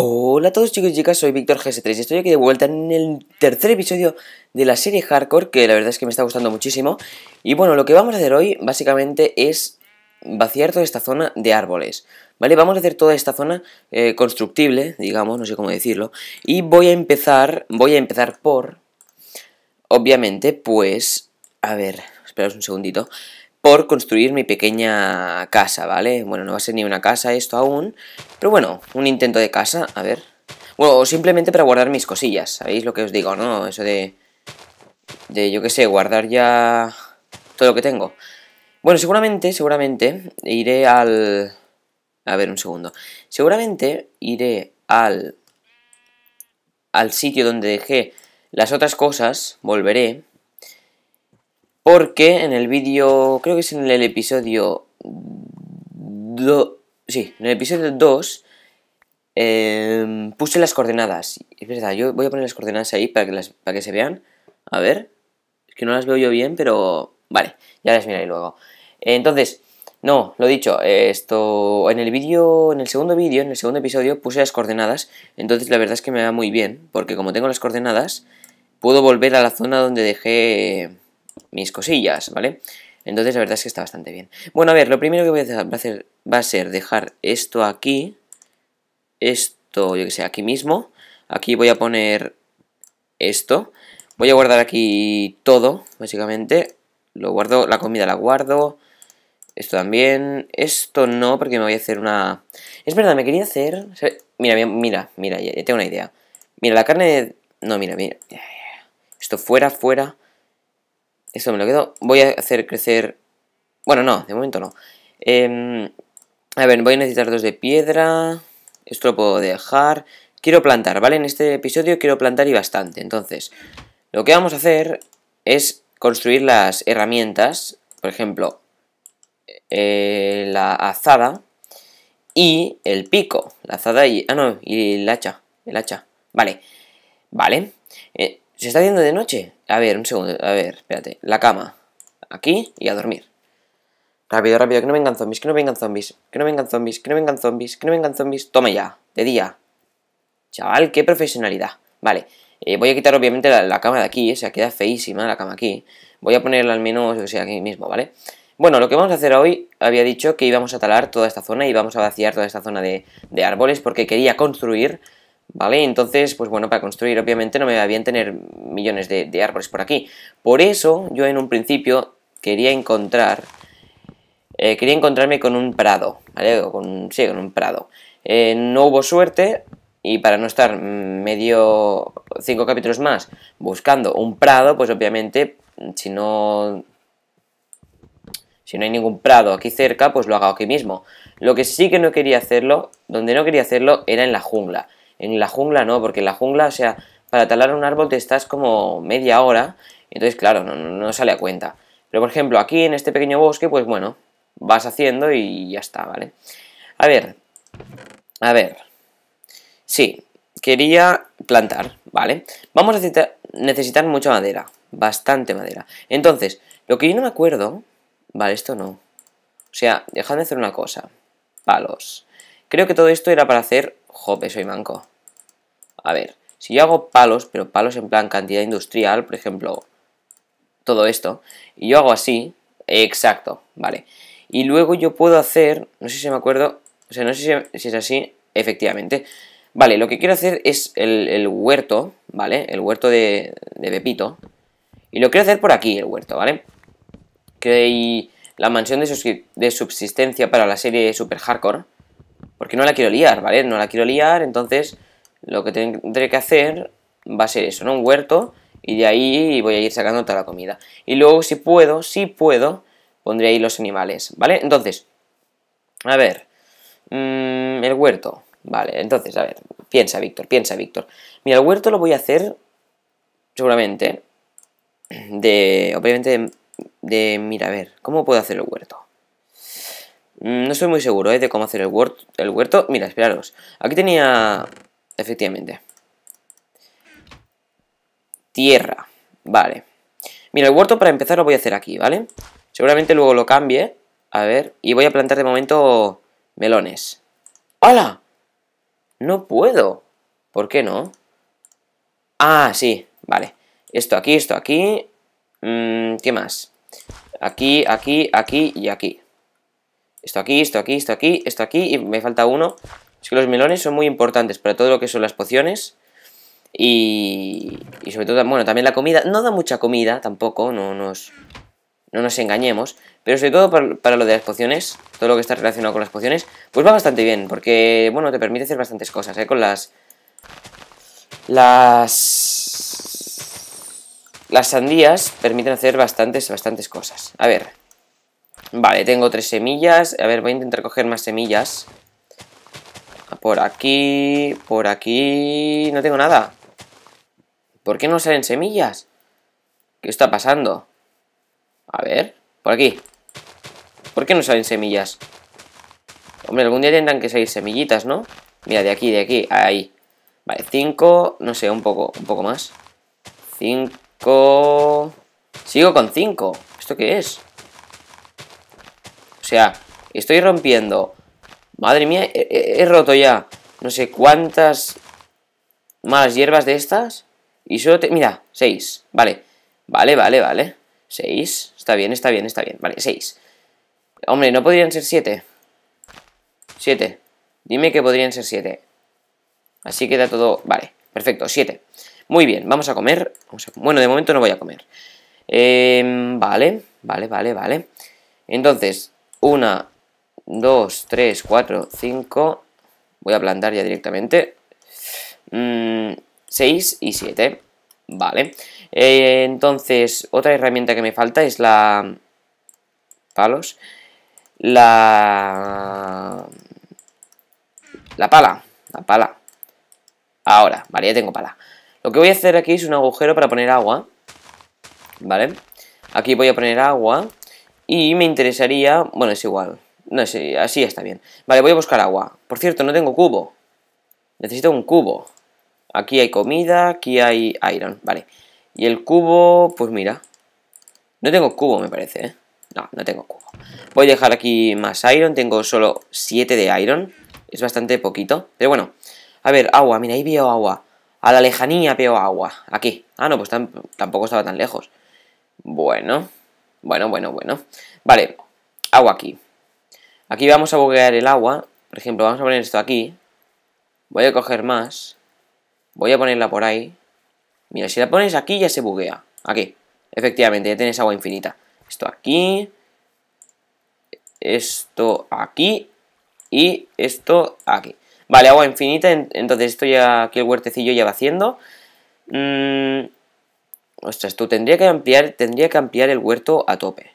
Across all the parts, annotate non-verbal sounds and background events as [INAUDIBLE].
Hola a todos chicos y chicas, soy Víctor GS3 y estoy aquí de vuelta en el tercer episodio de la serie Hardcore que la verdad es que me está gustando muchísimo y bueno, lo que vamos a hacer hoy básicamente es vaciar toda esta zona de árboles ¿vale? Vamos a hacer toda esta zona eh, constructible, digamos, no sé cómo decirlo y voy a empezar, voy a empezar por, obviamente, pues, a ver, esperaos un segundito por construir mi pequeña casa, ¿vale? Bueno, no va a ser ni una casa esto aún, pero bueno, un intento de casa, a ver. Bueno, o simplemente para guardar mis cosillas, ¿sabéis lo que os digo, no? Eso de, de yo qué sé, guardar ya todo lo que tengo. Bueno, seguramente, seguramente iré al... A ver, un segundo. Seguramente iré al... al sitio donde dejé las otras cosas, volveré porque en el vídeo, creo que es en el episodio 2, sí, en el episodio 2 em, puse las coordenadas. Es verdad, yo voy a poner las coordenadas ahí para que, las, para que se vean. A ver, es que no las veo yo bien, pero vale, ya las miraré luego. Entonces, no, lo dicho, esto en el vídeo, en el segundo vídeo, en el segundo episodio puse las coordenadas, entonces la verdad es que me va muy bien, porque como tengo las coordenadas, puedo volver a la zona donde dejé mis cosillas, ¿vale? Entonces la verdad es que está bastante bien. Bueno, a ver, lo primero que voy a hacer va a ser dejar esto aquí. Esto, yo que sé, aquí mismo. Aquí voy a poner esto. Voy a guardar aquí todo, básicamente. Lo guardo, la comida la guardo. Esto también. Esto no, porque me voy a hacer una... Es verdad, me quería hacer... Mira, mira, mira, ya, tengo una idea. Mira, la carne... No, mira, mira. Esto fuera, fuera esto me lo quedo. Voy a hacer crecer... Bueno, no, de momento no. Em, a ver, voy a necesitar dos de piedra. Esto lo puedo dejar. Quiero plantar, ¿vale? En este episodio quiero plantar y bastante. Entonces, lo que vamos a hacer es construir las herramientas. Por ejemplo, eh, la azada y el pico. La azada y... Ah, no, y el hacha. El hacha. Vale. Vale. Eh, ¿Se está haciendo de noche? A ver, un segundo, a ver, espérate. La cama. Aquí y a dormir. Rápido, rápido, que no vengan zombies, que no vengan zombies, que no vengan zombies, que no vengan zombies, que no vengan zombies. Tome ya, de día. Chaval, qué profesionalidad. Vale, eh, voy a quitar obviamente la, cama de aquí, o queda feísima la cama aquí. Voy a ponerla al menos, o sea, aquí mismo, ¿vale? Bueno, lo que vamos a hacer hoy, había dicho que íbamos a talar toda esta zona y vamos a vaciar toda esta zona de árboles porque quería construir ¿Vale? Entonces, pues bueno, para construir obviamente no me va bien tener millones de, árboles por aquí. Por eso yo en un principio quería encontrar... Eh, quería encontrarme con un prado, ¿vale? un prado. Eh, no hubo suerte y para no estar medio cinco capítulos más buscando un prado, pues obviamente si no si no hay ningún prado aquí cerca, pues lo hago aquí mismo. Lo que sí que no quería hacerlo, donde no quería hacerlo, era en la jungla. En la jungla no, porque en la jungla, o sea, para talar un árbol te estás como media hora, entonces claro, no, no sale a cuenta. Pero por ejemplo, aquí en este pequeño bosque, pues bueno, vas haciendo y ya está, ¿vale? A ver, a ver. Sí, quería plantar, ¿vale? Vamos a necesitar, mucha madera, bastante madera. Entonces, lo que yo no me acuerdo... Vale, esto no. O sea, dejadme hacer una cosa. Palos. Creo que todo esto era para hacer Jope, soy manco. A ver, si yo hago palos, pero palos en plan cantidad industrial, por ejemplo, todo esto, y yo hago así, exacto, vale. Y luego yo puedo hacer, no sé si me acuerdo, o sea, no sé si, es así, efectivamente. Vale, lo que quiero hacer es el, huerto, ¿vale? El huerto de, Pepito. Y lo quiero hacer por aquí, el huerto, ¿vale? Que la mansión de, de subsistencia para la serie Super Hardcore. Porque no la quiero liar, ¿vale? No la quiero liar, entonces lo que tendré que hacer va a ser eso, ¿no? Un huerto y de ahí voy a ir sacando toda la comida. Y luego si puedo, si puedo, pondré ahí los animales, ¿vale? Entonces, a ver, mm, el huerto, vale, entonces, a ver, piensa Víctor, piensa Víctor. Mira, el huerto lo voy a hacer seguramente de, obviamente, de, de mira, a ver, ¿cómo puedo hacer el huerto? Mm, no estoy muy seguro ¿eh? de cómo hacer el, huerto, Mira, esperaros. Aquí tenía... Efectivamente. Tierra. Vale. Mira, el huerto para empezar lo voy a hacer aquí, ¿vale? Seguramente luego lo cambie. A ver. Y voy a plantar de momento melones. hola No puedo. ¿Por qué no? Ah, sí. Vale. Esto aquí, esto aquí. Mm, ¿Qué más? Aquí, aquí, aquí y aquí. Esto aquí, esto aquí, esto aquí, esto aquí. Y me falta uno. Es que los melones son muy importantes para todo lo que son las pociones. Y, y sobre todo, bueno, también la comida. No da mucha comida tampoco, no nos, no nos engañemos. Pero sobre todo para, lo de las pociones, todo lo que está relacionado con las pociones, pues va bastante bien. Porque, bueno, te permite hacer bastantes cosas, ¿eh? Con las... Las... Las sandías permiten hacer bastantes, bastantes cosas. A ver, Vale, tengo tres semillas. A ver, voy a intentar coger más semillas. Por aquí, por aquí... No tengo nada. ¿Por qué no salen semillas? ¿Qué está pasando? A ver, por aquí. ¿Por qué no salen semillas? Hombre, algún día tendrán que salir semillitas, ¿no? Mira, de aquí, de aquí, ahí. Vale, cinco, no sé, un poco, un poco más. Cinco... Sigo con cinco, ¿Esto qué es? O sea, estoy rompiendo. Madre mía, he, roto ya no sé cuántas más hierbas de estas. Y solo te... Mira, seis. Vale, vale, vale, vale. Seis. Está bien, está bien, está bien. Vale, seis. Hombre, ¿no podrían ser siete. Siete. Dime que podrían ser siete. Así queda todo... Vale, perfecto, siete. Muy bien, vamos a comer. Bueno, de momento no voy a comer. Em, vale, vale, vale, vale. Entonces, 1, 2, 3, 4, 5. Voy a plantar ya directamente. 6 mm, y 7. Vale. Eh, entonces, otra herramienta que me falta es la... Palos. La... La pala. La pala. Ahora, vale, ya tengo pala. Lo que voy a hacer aquí es un agujero para poner agua. Vale. Aquí voy a poner agua. Y me interesaría, bueno, es igual, no sé, así está bien. Vale, voy a buscar agua. Por cierto, no tengo cubo. Necesito un cubo. Aquí hay comida, aquí hay iron, vale. Y el cubo, pues mira. No tengo cubo, me parece, ¿eh? No, no tengo cubo. Voy a dejar aquí más iron. Tengo solo 7 de iron. Es bastante poquito. Pero bueno. A ver, agua. Mira, ahí veo agua. A la lejanía veo agua. Aquí. Ah, no, pues tampoco estaba tan lejos. Bueno. Bueno, bueno, bueno. Vale, agua aquí. Aquí vamos a buguear el agua. Por ejemplo, vamos a poner esto aquí. Voy a coger más. Voy a ponerla por ahí. Mira, si la pones aquí ya se buguea. Aquí. Efectivamente, ya tienes agua infinita. Esto aquí. Esto aquí. Y esto aquí. Vale, agua infinita. Entonces esto ya aquí el huertecillo ya va haciendo. mmm... Ostras, tú tendría que ampliar, tendría que ampliar el huerto a tope.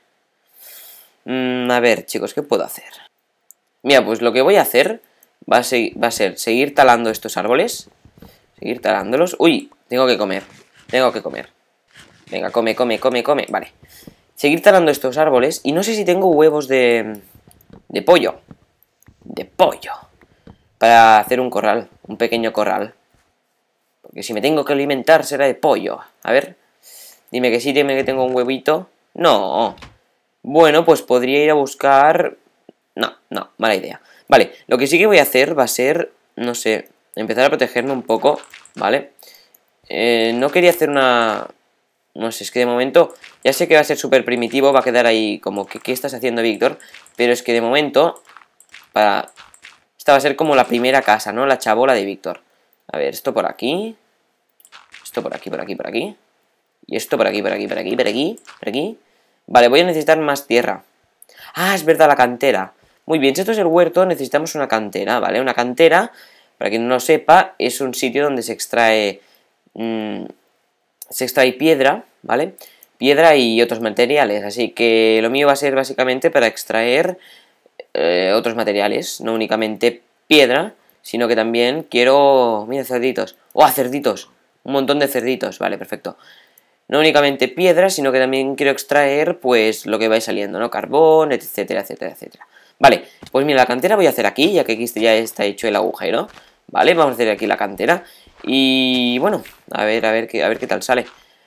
Mm, a ver, chicos, ¿qué puedo hacer? Mira, pues lo que voy a hacer va a, ser, va a ser seguir talando estos árboles. Seguir talándolos. Uy, tengo que comer. Tengo que comer. Venga, come, come, come, come. Vale. Seguir talando estos árboles. Y no sé si tengo huevos de... De pollo. De pollo. Para hacer un corral. Un pequeño corral. Porque si me tengo que alimentar será de pollo. A ver. Dime que sí, dime que tengo un huevito. No. Bueno, pues podría ir a buscar... No, no, mala idea. Vale, lo que sí que voy a hacer va a ser, no sé, empezar a protegerme un poco, ¿vale? Eh, no quería hacer una... No sé, es que de momento ya sé que va a ser súper primitivo, va a quedar ahí como que ¿qué estás haciendo, Víctor? Pero es que de momento, para... Esta va a ser como la primera casa, ¿no? La chabola de Víctor. A ver, esto por aquí. Esto por aquí, por aquí, por aquí. Y esto por aquí, por aquí, por aquí, por aquí, por aquí. Vale, voy a necesitar más tierra. Ah, es verdad, la cantera. Muy bien, si esto es el huerto, necesitamos una cantera, ¿vale? Una cantera, para quien no lo sepa, es un sitio donde se extrae... Mm, se extrae piedra, ¿vale? Piedra y otros materiales. Así que lo mío va a ser básicamente para extraer eh, otros materiales. No únicamente piedra, sino que también quiero... Mira, cerditos. ¡Oh, cerditos! Un montón de cerditos. Vale, perfecto no únicamente piedras, sino que también quiero extraer pues lo que va saliendo, ¿no? Carbón, etcétera, etcétera, etcétera. Vale, pues mira, la cantera voy a hacer aquí, ya que aquí ya está hecho el agujero, ¿vale? Vamos a hacer aquí la cantera y bueno, a ver, a ver, qué, a ver qué tal sale.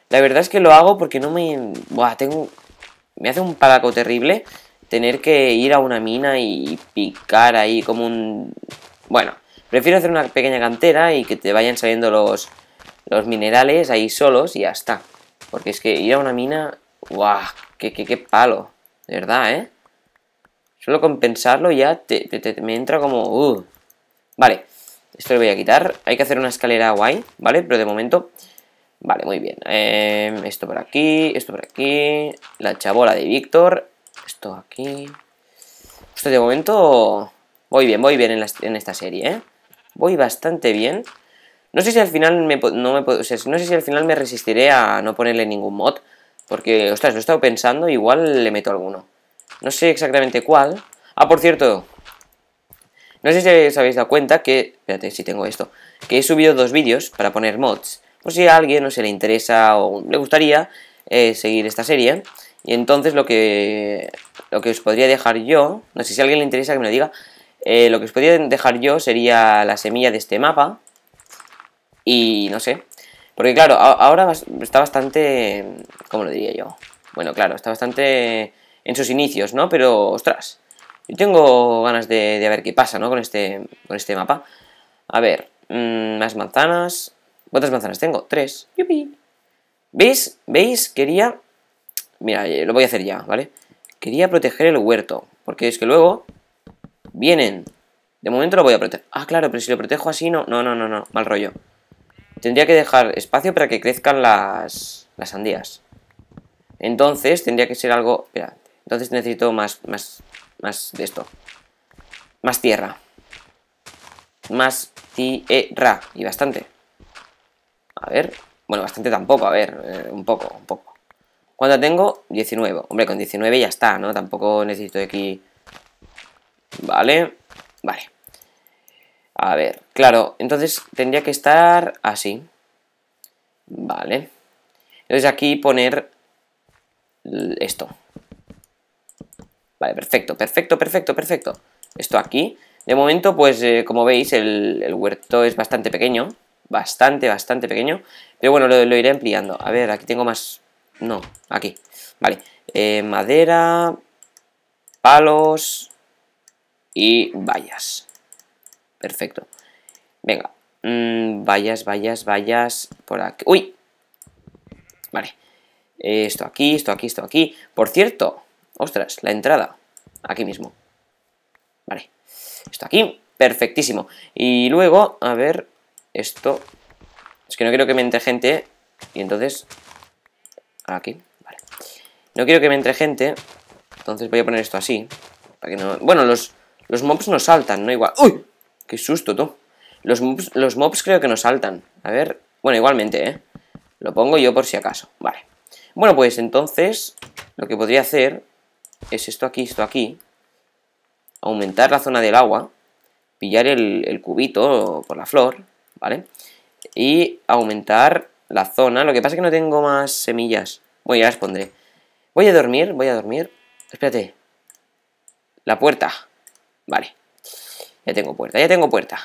La verdad es que lo hago porque no me... Buah, tengo... Me hace un palaco terrible tener que ir a una mina y picar ahí como un... Bueno, prefiero hacer una pequeña cantera y que te vayan saliendo los, los minerales ahí solos y ya está. Porque es que ir a una mina... ¡Guau! ¡Qué, qué, palo! De verdad, ¿eh? Solo pensarlo ya te, te, me entra como... Uh. Vale, esto lo voy a quitar. Hay que hacer una escalera guay, ¿vale? Pero de momento... Vale, muy bien. Em, esto por aquí, esto por aquí. La chabola de Víctor. Esto aquí. Esto de momento... Voy bien, voy bien en, en esta serie, ¿eh? Voy bastante bien. No sé si al final me, no no sé si al final me resistiré a no ponerle ningún mod. Porque, ostras, lo he estado pensando, igual le meto alguno. No sé exactamente cuál. Ah, por cierto. No sé si os habéis dado cuenta que... Espérate, si tengo esto. Que he subido dos vídeos para poner mods. Por si a alguien no se le interesa o le gustaría eh, seguir esta serie. Y entonces lo que, lo que os podría dejar yo... No sé si a alguien le interesa que me lo diga. Eh, lo que os podría dejar yo sería la semilla de este mapa y no sé. Porque claro, ahora está bastante... ¿Cómo lo diría yo? Bueno, claro, está bastante en sus inicios, ¿no? Pero, ostras, yo tengo ganas de, ver qué pasa, ¿no? Con este, con este mapa. A ver, mm, más manzanas. ¿Cuántas manzanas tengo? Tres. ¿Veis? ¿Veis? Quería... Mira, eh, lo voy a hacer ya, ¿vale? Quería proteger el huerto. Porque es que luego vienen. De momento lo voy a proteger. Ah, claro, pero si lo protejo así, no. No, no, no, no. Mal rollo tendría que dejar espacio para que crezcan las, las sandías. Entonces tendría que ser algo... entonces necesito más, más, más de esto. Más tierra. Más tierra. Y bastante. A ver. Bueno, bastante tampoco. A ver, eh, un poco, un poco. ¿Cuánto tengo? 19. Hombre, con 19 ya está, ¿no? Tampoco necesito aquí... Vale. Vale. A ver, claro, entonces tendría que estar así. Vale. Entonces aquí poner esto. Vale, perfecto, perfecto, perfecto, perfecto. Esto aquí. De momento, pues eh, como veis, el, huerto es bastante pequeño. Bastante, bastante pequeño. Pero bueno, lo, iré ampliando. A ver, aquí tengo más... No, aquí. Vale. Eh, madera, palos y vallas. Perfecto. Venga. Mm, vayas vayas vayas Por aquí. ¡Uy! Vale. Esto aquí, esto aquí, esto aquí. Por cierto. Ostras, la entrada. Aquí mismo. Vale. Esto aquí. Perfectísimo. Y luego, a ver. Esto. Es que no quiero que me entre gente. Y entonces. Aquí. Vale. No quiero que me entre gente. Entonces voy a poner esto así. Para que no. Bueno, los. Los mobs no saltan, no igual. ¡Uy! Qué susto, tú. Los mobs, creo que nos saltan. A ver. Bueno, igualmente, ¿eh? Lo pongo yo por si acaso. Vale. Bueno, pues entonces lo que podría hacer es esto aquí, esto aquí. Aumentar la zona del agua. Pillar el, cubito por la flor, ¿vale? Y aumentar la zona. Lo que pasa es que no tengo más semillas. Voy a las Voy a dormir, voy a dormir. Espérate. La puerta. Vale. Ya tengo puerta, ya tengo puerta.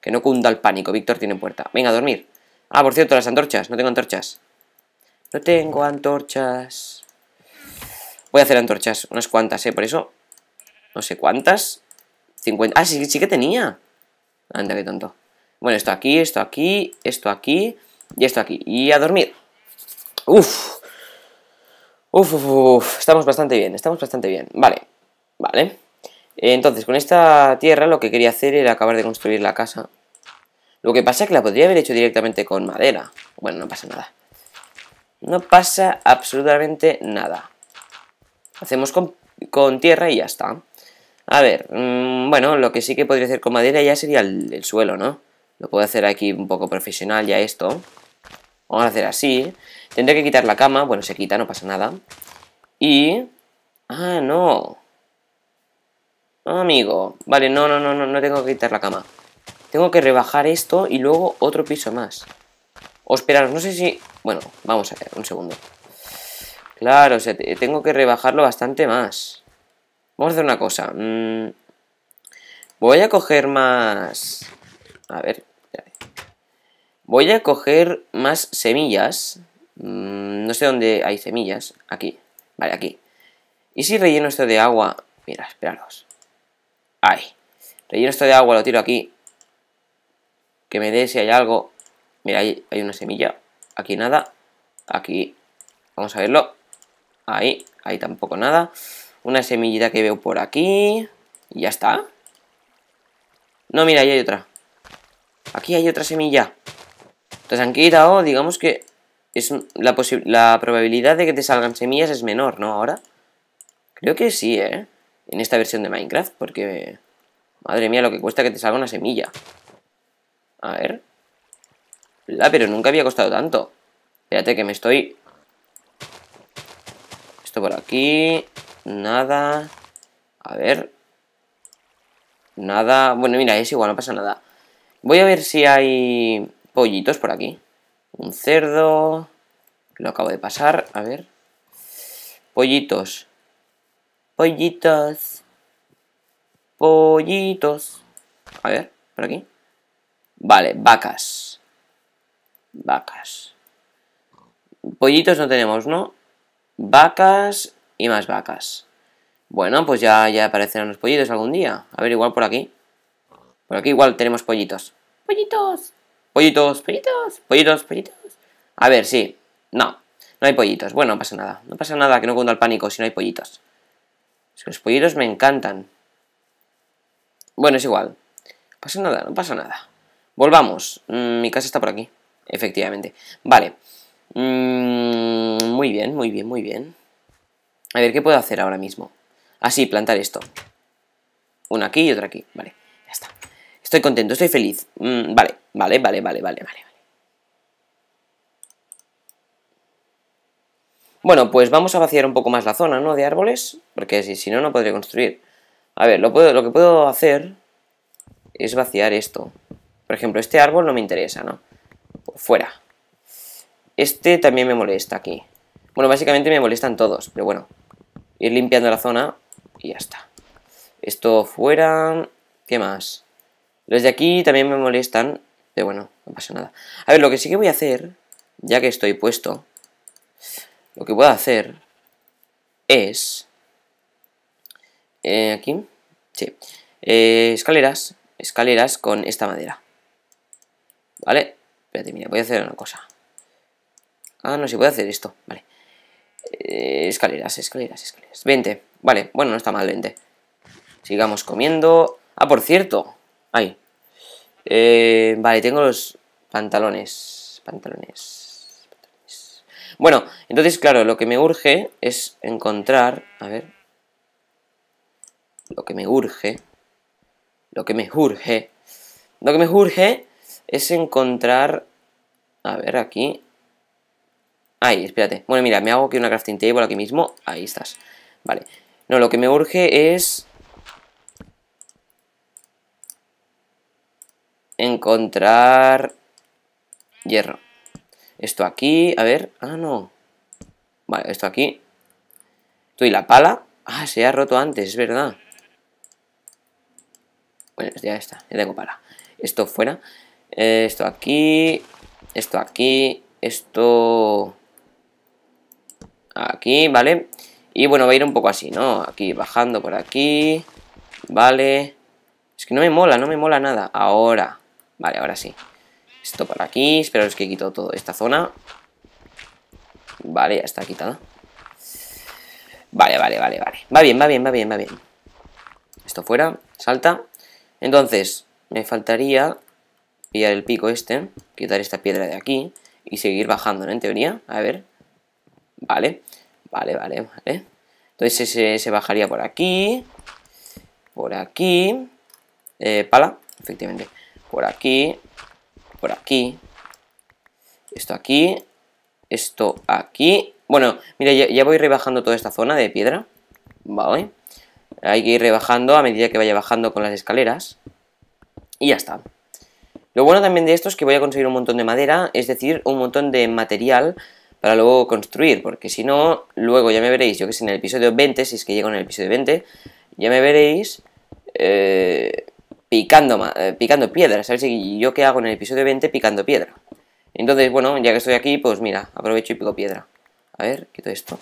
Que no cunda el pánico. Víctor tiene puerta. Venga, a dormir. Ah, por cierto, las antorchas. No tengo antorchas. No tengo antorchas. Voy a hacer antorchas. Unas cuantas, ¿eh? Por eso... No sé cuántas. 50... Ah, sí, sí que tenía. Anda, qué tonto. Bueno, esto aquí, esto aquí, esto aquí y esto aquí. Y a dormir. Uf. Uf, uf, uf. Estamos bastante bien, estamos bastante bien. Vale, vale. Entonces, con esta tierra lo que quería hacer era acabar de construir la casa. Lo que pasa es que la podría haber hecho directamente con madera. Bueno, no pasa nada. No pasa absolutamente nada. Hacemos con, tierra y ya está. A ver, mm, bueno, lo que sí que podría hacer con madera ya sería el, suelo, ¿no? Lo puedo hacer aquí un poco profesional ya esto. Vamos a hacer así. Tendré que quitar la cama. Bueno, se quita, no pasa nada. Y... Ah, no. Amigo. Vale, no, no, no, no, no tengo que quitar la cama. Tengo que rebajar esto y luego otro piso más. O esperaros, no sé si... Bueno, vamos a ver, un segundo. Claro, o sea, tengo que rebajarlo bastante más. Vamos a hacer una cosa. Mm, voy a coger más... A ver. Voy a coger más semillas. Mm, no sé dónde hay semillas. Aquí. Vale, aquí. ¿Y si relleno esto de agua? Mira, esperaros. Ay. Relleno esto de agua, lo tiro aquí. Que me dé si hay algo. Mira, ahí hay una semilla. Aquí nada. Aquí. Vamos a verlo. Ahí. Ahí tampoco nada. Una semillita que veo por aquí. Y ya está. No, mira, ahí hay otra. Aquí hay otra semilla. Entonces han digamos que... Es la, la probabilidad de que te salgan semillas es menor, ¿no? Ahora. Creo que sí, ¿eh? en esta versión de Minecraft, porque... Madre mía, lo que cuesta que te salga una semilla. A ver. La, pero nunca había costado tanto. Espérate que me estoy... Esto por aquí... Nada... A ver... Nada... Bueno, mira, es igual, no pasa nada. Voy a ver si hay pollitos por aquí. Un cerdo... Lo acabo de pasar, a ver. Pollitos. Pollitos. Pollitos. A ver, por aquí. Vale, vacas. Vacas. Pollitos no tenemos, ¿no? Vacas y más vacas. Bueno, pues ya, ya aparecerán los pollitos algún día. A ver, igual por aquí. Por aquí igual tenemos pollitos. Pollitos. Pollitos, pollitos, pollitos, pollitos. A ver, sí. No, no hay pollitos. Bueno, no pasa nada. No pasa nada que no cuento el pánico si no hay pollitos los pollitos me encantan. Bueno, es igual. No pasa nada, no pasa nada. Volvamos. Mm, mi casa está por aquí. Efectivamente. Vale. Mm, muy bien, muy bien, muy bien. A ver, ¿qué puedo hacer ahora mismo? Así, ah, plantar esto. Una aquí y otra aquí. Vale, ya está. Estoy contento, estoy feliz. Mm, vale, vale, vale, vale, vale, vale. Bueno, pues vamos a vaciar un poco más la zona, ¿no? De árboles, porque si, no, no podré construir. A ver, lo, lo que puedo hacer es vaciar esto. Por ejemplo, este árbol no me interesa, ¿no? Fuera. Este también me molesta aquí. Bueno, básicamente me molestan todos, pero bueno. Ir limpiando la zona y ya está. Esto fuera... ¿Qué más? Los de aquí también me molestan, pero bueno, no pasa nada. A ver, lo que sí que voy a hacer, ya que estoy puesto lo que puedo hacer es... Eh, aquí, sí, eh, escaleras, escaleras con esta madera. ¿Vale? Espérate, mira, voy a hacer una cosa. Ah, no, sí, voy a hacer esto, vale. Eh, escaleras, escaleras, escaleras. 20, vale, bueno, no está mal, 20. Sigamos comiendo. Ah, por cierto, ahí. vale, tengo los pantalones, pantalones. Bueno, entonces, claro, lo que me urge es encontrar... A ver... Lo que me urge... Lo que me urge... Lo que me urge es encontrar... A ver, aquí... Ahí, espérate. Bueno, mira, me hago aquí una crafting table aquí mismo. Ahí estás. Vale. No, lo que me urge es... Encontrar... Hierro. Esto aquí, a ver, ah, no. Vale, esto aquí. Esto y la pala. Ah, se ha roto antes, es verdad. Bueno, ya está, ya tengo pala. Esto fuera. esto aquí. Esto aquí. Esto... Aquí, ¿vale? Y bueno, va a ir un poco así, ¿no? Aquí, bajando por aquí. Vale. Es que no me mola, no me mola nada. Ahora. Vale, ahora sí. Esto por aquí. Esperaros que quito toda esta zona. Vale, ya está quitada. Vale, vale, vale, vale. Va bien, va bien, va bien, va bien. Esto fuera, salta. Entonces, me faltaría pillar el pico este, quitar esta piedra de aquí y seguir bajando, ¿no? En teoría, a ver. Vale, vale, vale, vale. Entonces ese se bajaría por aquí, por aquí, eh, pala, efectivamente, por aquí, por aquí. Esto aquí. Esto aquí. Bueno, mira, ya, voy rebajando toda esta zona de piedra. Vale. Hay que ir rebajando a medida que vaya bajando con las escaleras. Y ya está. Lo bueno también de esto es que voy a conseguir un montón de madera, es decir, un montón de material para luego construir, porque si no, luego ya me veréis, yo que sé, en el episodio 20, si es que llego en el episodio 20, ya me veréis eh, picando, eh, picando piedras. yo qué hago en el episodio 20 picando piedra. Entonces, bueno, ya que estoy aquí, pues mira, aprovecho y pico piedra. A ver, quito esto.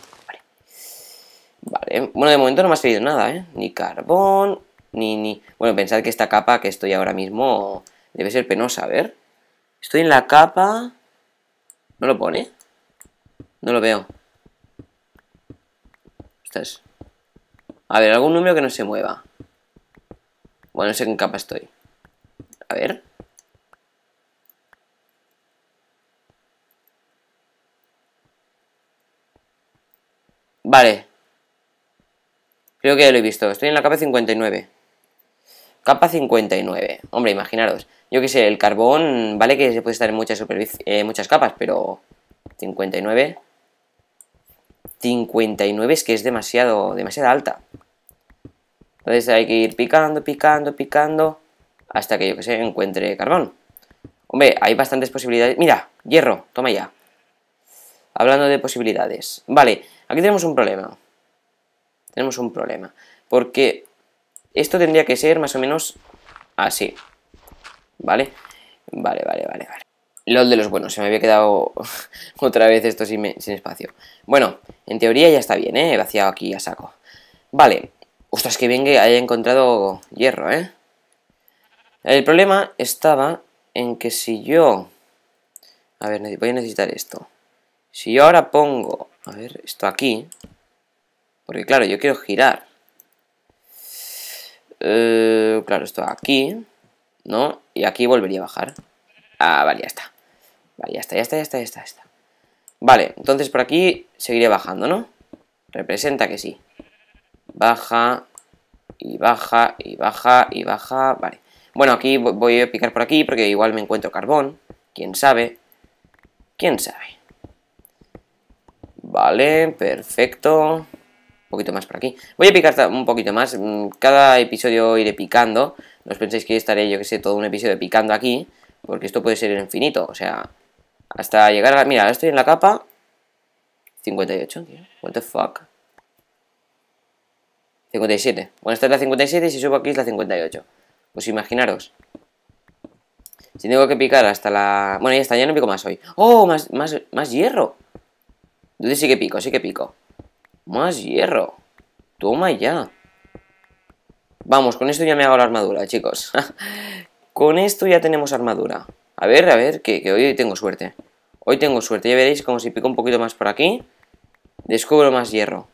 Vale. Bueno, de momento no me ha salido nada, ¿eh? Ni carbón, ni, ni... Bueno, pensad que esta capa que estoy ahora mismo debe ser penosa. A ver. Estoy en la capa... ¿No lo pone? No lo veo. Estás. A ver, algún número que no se mueva. Bueno, no sé en capa estoy. A ver. Vale. Creo que ya lo he visto. Estoy en la capa 59. Capa 59. Hombre, imaginaros. Yo qué sé, el carbón, vale que se puede estar en muchas, eh, muchas capas, pero 59. 59 es que es demasiado, demasiado alta. Entonces hay que ir picando, picando, picando, hasta que yo que sé, encuentre carbón. Hombre, hay bastantes posibilidades. Mira, hierro, toma ya. Hablando de posibilidades. Vale, aquí tenemos un problema. Tenemos un problema. Porque esto tendría que ser más o menos así. ¿Vale? Vale, vale, vale, vale. LOL de los buenos, se me había quedado [LAUGHS] otra vez esto sin, sin, espacio. Bueno, en teoría ya está bien, ¿eh? He vaciado aquí a saco. Vale, Ostras, que bien que haya encontrado hierro, ¿eh? El problema estaba en que si yo... A ver, voy a necesitar esto. Si yo ahora pongo... A ver, esto aquí... Porque claro, yo quiero girar. Eh, claro, esto aquí... ¿No? Y aquí volvería a bajar. Ah, vale, ya está. Vale, ya está, ya está, ya está, ya está. Ya está. Vale, entonces por aquí seguiré bajando, ¿no? Representa que sí baja y baja y baja y baja, vale. Bueno, aquí voy a picar por aquí porque igual me encuentro carbón, quién sabe, quién sabe. Vale, perfecto. Un poquito más por aquí. Voy a picar un poquito más. Mm, cada episodio iré picando. No os penséis que estaré, yo que sé, todo un episodio picando aquí. Porque esto puede ser infinito. O sea, hasta llegar a Mira, estoy en la capa 58, tío. What the fuck. 57. Bueno, esta es la 57 y si subo aquí es la 58. Pues imaginaros. Si tengo que picar hasta la... Bueno, ya está, ya no pico más hoy. ¡Oh! Más, más, más hierro. Entonces sí que pico, sí que pico. Más hierro. Toma ya. Vamos, con esto ya me hago la armadura, chicos. [LAUGHS] con esto ya tenemos armadura. A ver, a ver, que, que hoy tengo suerte. Hoy tengo suerte. Ya veréis como si pico un poquito más por aquí. Descubro más hierro.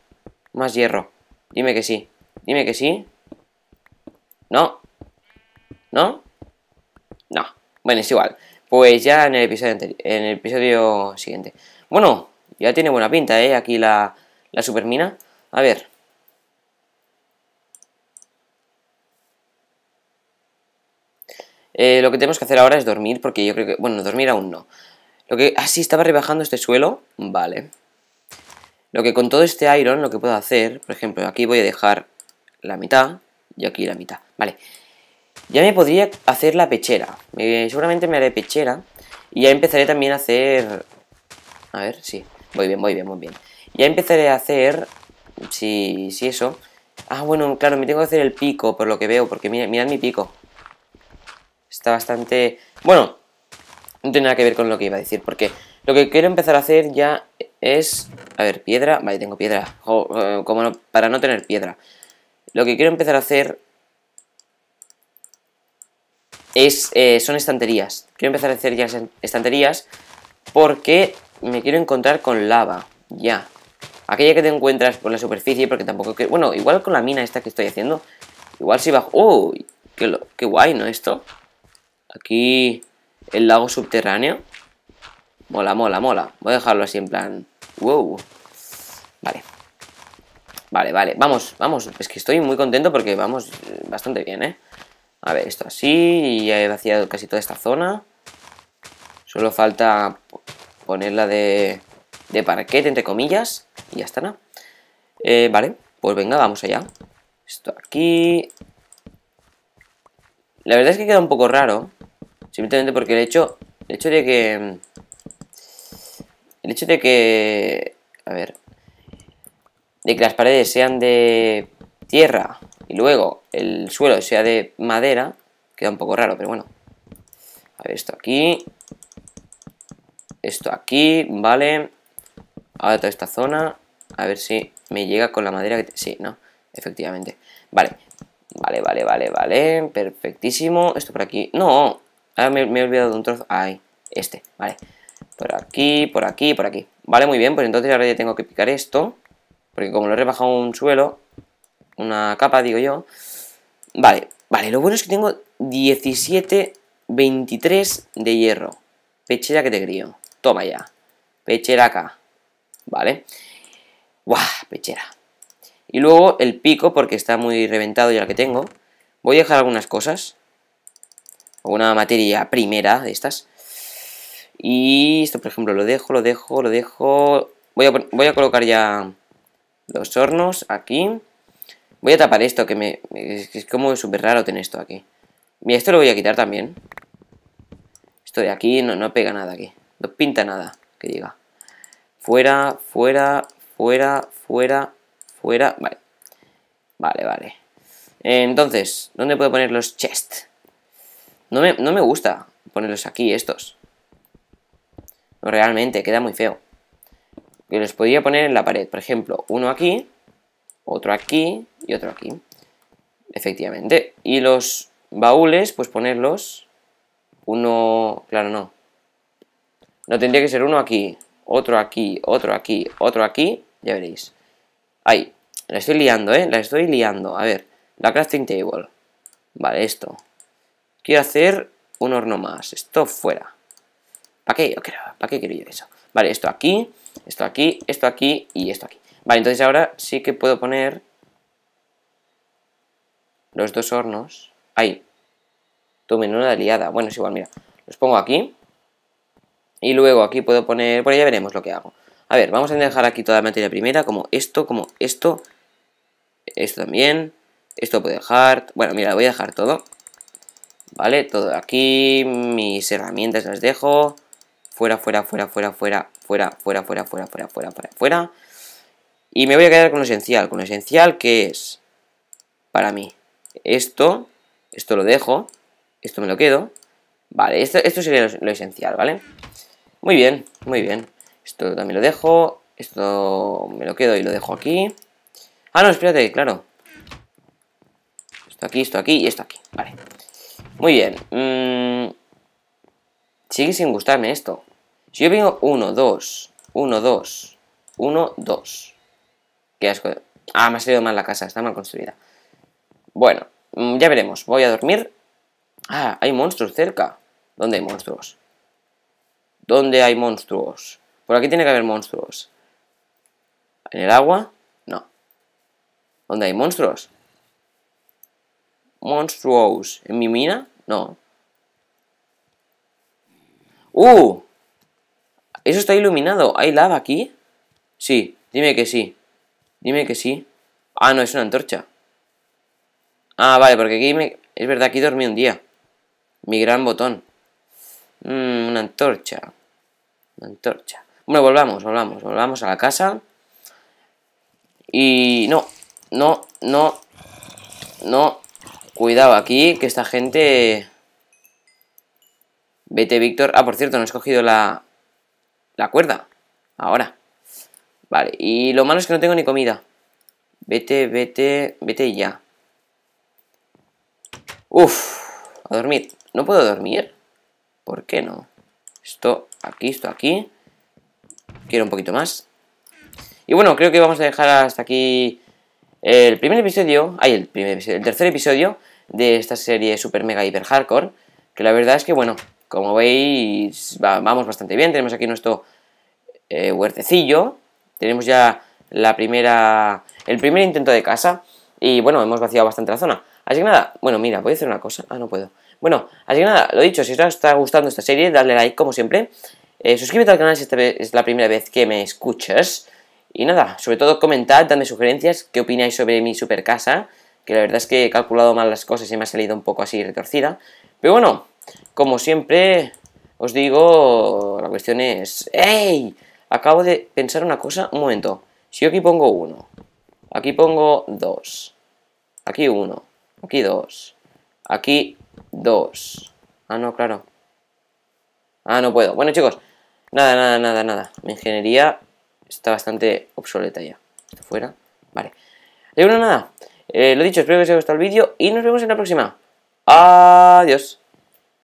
Más hierro. Dime que sí. Dime que sí. No. ¿No? No. Bueno, es igual. Pues ya en el episodio, en el episodio siguiente. Bueno, ya tiene buena pinta, ¿eh? Aquí la, la supermina. A ver. Eh, lo que tenemos que hacer ahora es dormir, porque yo creo que... Bueno, dormir aún no. Lo que... Ah, sí, estaba rebajando este suelo. Vale. Lo que con todo este iron lo que puedo hacer, por ejemplo, aquí voy a dejar la mitad y aquí la mitad, vale. Ya me podría hacer la pechera, seguramente me haré pechera y ya empezaré también a hacer... A ver, sí, voy bien, voy bien, muy bien. Ya empezaré a hacer, si, sí, eso... Ah, bueno, claro, me tengo que hacer el pico por lo que veo, porque mirad mi pico. Está bastante... Bueno, no tiene nada que ver con lo que iba a decir, porque lo que quiero empezar a hacer ya es... A ver, piedra. Vale, tengo piedra. Eh, como para no tener piedra. Lo que quiero empezar a hacer es, eh, son estanterías. Quiero empezar a hacer ya estanterías porque me quiero encontrar con lava. Ya. Aquella que te encuentras por la superficie, porque tampoco... Que, bueno, igual con la mina esta que estoy haciendo. Igual si bajo... ¡Uy! Qué, qué guay, ¿no? Esto. Aquí el lago subterráneo. Mola, mola, mola. Voy a dejarlo así en plan... Wow. Vale. Vale, vale. Vamos, vamos. Es que estoy muy contento porque vamos eh, bastante bien, ¿eh? A ver, esto así. Y ya he vaciado casi toda esta zona. Solo falta ponerla de, de entre comillas. Y ya está, ¿no? Eh, vale, pues venga, vamos allá. Esto aquí. La verdad es que queda un poco raro. Simplemente porque el hecho, el hecho de que mm, el hecho de que... A ver. De que las paredes sean de tierra y luego el suelo sea de madera, queda un poco raro, pero bueno. A ver, esto aquí. Esto aquí, vale. Ahora toda esta zona. A ver si me llega con la madera que... Sí, no, efectivamente. Vale, vale, vale, vale, vale. Perfectísimo. Esto por aquí. No, me, me he olvidado de un trozo. Ahí, este, vale. Por aquí, por aquí, por aquí. Vale, muy bien, pues entonces ahora ya tengo que picar esto. Porque como lo he rebajado un suelo, una capa, digo yo. Vale, vale, lo bueno es que tengo 17, 23 de hierro. Pechera que te crío. Toma ya. Pechera acá. Vale. Buah, pechera. Y luego el pico, porque está muy reventado ya el que tengo. Voy a dejar algunas cosas. Alguna materia primera de estas. Y esto, por ejemplo, lo dejo, lo dejo, lo dejo. Voy a, colocar ya los hornos aquí. Voy a tapar esto, que me es, como súper raro tener esto aquí. Mira, esto lo voy a quitar también. Esto de aquí no, no pega nada aquí. No pinta nada, que diga. Fuera, fuera, fuera, fuera, fuera. Vale. Vale, vale. Entonces, ¿dónde puedo poner los chests? No me, no me gusta ponerlos aquí, estos realmente queda muy feo. Que les podría poner en la pared, por ejemplo, uno aquí, otro aquí y otro aquí. Efectivamente. Y los baúles, pues ponerlos uno, claro, no. No tendría que ser uno aquí, otro aquí, otro aquí, otro aquí, ya veréis. Ahí, la estoy liando, ¿eh? La estoy liando. A ver, la crafting table. Vale, esto. Quiero hacer un horno más. Esto fuera. ¿Para qué yo quiero? ¿Para qué quiero yo eso? Vale, esto aquí, esto aquí, esto aquí y esto aquí. Vale, entonces ahora sí que puedo poner los dos hornos. Ahí. Tu una aliada. Bueno, es igual, mira. Los pongo aquí. Y luego aquí puedo poner... Bueno, ya veremos lo que hago. A ver, vamos a dejar aquí toda la materia primera, como esto, como esto. Esto también. Esto puedo dejar... Bueno, mira, voy a dejar todo. Vale, todo aquí. Mis herramientas las dejo. Fuera, fuera, fuera, fuera, fuera, fuera, fuera, fuera, fuera, fuera, fuera, fuera, fuera. Y me voy a quedar con lo esencial. Con lo esencial que es para mí. Esto, esto lo dejo. Esto me lo quedo. Vale, esto, esto sería lo, esencial, ¿vale? Muy bien, muy bien. Esto también lo dejo. Esto me lo quedo y lo dejo aquí. Ah, no, espérate, claro. Esto aquí, esto aquí y esto aquí. Vale. Muy bien. Sigue sin gustarme esto. Si yo vengo 1, 2, 1, 2, 1, 2. Qué asco. Ah, me ha salido mal la casa, está mal construida. Bueno, mm, ya veremos. Voy a dormir. Ah, hay monstruos cerca. ¿Dónde hay monstruos? ¿Dónde hay monstruos? Por aquí tiene que haber monstruos. ¿En el agua? No. ¿Dónde hay monstruos? Monstruos. ¿En mi mina? No. ¡Uh! Eso está iluminado. ¿Hay lava aquí? Sí, dime que sí. Dime que sí. Ah, no, es una antorcha. Ah, vale, porque aquí me... Es verdad, aquí dormí un día. Mi gran botón. Mmm, una antorcha. Una antorcha. Bueno, volvamos, volvamos. Volvamos a la casa. Y... No, no, no. No. Cuidado aquí, que esta gente... Vete, Víctor. Ah, por cierto, no he escogido la, la cuerda. Ahora. Vale, y lo malo es que no tengo ni comida. Vete, vete, vete ya. Uff, a dormir. ¿No puedo dormir? ¿Por qué no? Esto aquí, esto aquí. Quiero un poquito más. Y bueno, creo que vamos a dejar hasta aquí el primer episodio, ay, el primer episodio, el tercer episodio de esta serie super mega hiper hardcore, que la verdad es que bueno, como veis, vamos bastante bien. Tenemos aquí nuestro eh, huertecillo. Tenemos ya la primera, el primer intento de casa. Y bueno, hemos vaciado bastante la zona. Así que nada, bueno, mira, voy a hacer una cosa. Ah, no puedo. Bueno, así que nada, lo dicho, si os está gustando esta serie, dale like como siempre. Eh, suscríbete al canal si esta es la primera vez que me escuchas. Y nada, sobre todo comentad, dadme sugerencias, qué opináis sobre mi super casa. Que la verdad es que he calculado mal las cosas y me ha salido un poco así retorcida. Pero bueno, como siempre, os digo, la cuestión es... ¡Ey! Acabo de pensar una cosa, un momento. Si yo aquí pongo uno, aquí pongo dos, aquí uno, aquí dos, aquí dos. Ah, no, claro. Ah, no puedo. Bueno, chicos, nada, nada, nada, nada. Mi ingeniería está bastante obsoleta ya. Está fuera. Vale. De bueno, nada. Eh, lo dicho, espero que os haya gustado el vídeo y nos vemos en la próxima. Adiós.